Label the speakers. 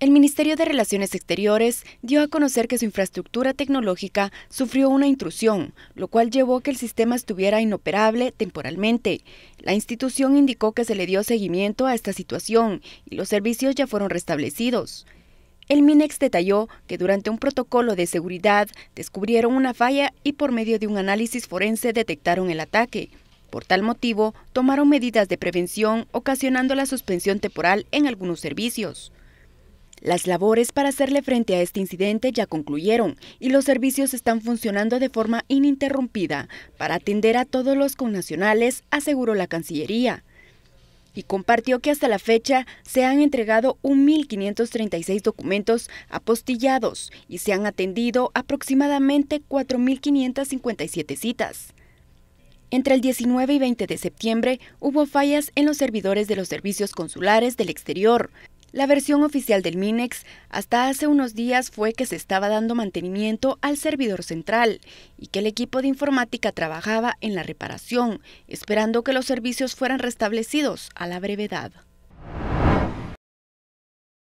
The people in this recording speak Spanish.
Speaker 1: El Ministerio de Relaciones Exteriores dio a conocer que su infraestructura tecnológica sufrió una intrusión, lo cual llevó a que el sistema estuviera inoperable temporalmente. La institución indicó que se le dio seguimiento a esta situación y los servicios ya fueron restablecidos. El MINEX detalló que durante un protocolo de seguridad descubrieron una falla y por medio de un análisis forense detectaron el ataque. Por tal motivo, tomaron medidas de prevención ocasionando la suspensión temporal en algunos servicios. Las labores para hacerle frente a este incidente ya concluyeron y los servicios están funcionando de forma ininterrumpida para atender a todos los connacionales, aseguró la Cancillería. Y compartió que hasta la fecha se han entregado 1.536 documentos apostillados y se han atendido aproximadamente 4.557 citas. Entre el 19 y 20 de septiembre hubo fallas en los servidores de los servicios consulares del exterior, la versión oficial del MINEX hasta hace unos días fue que se estaba dando mantenimiento al servidor central y que el equipo de informática trabajaba en la reparación, esperando que los servicios fueran restablecidos a la brevedad.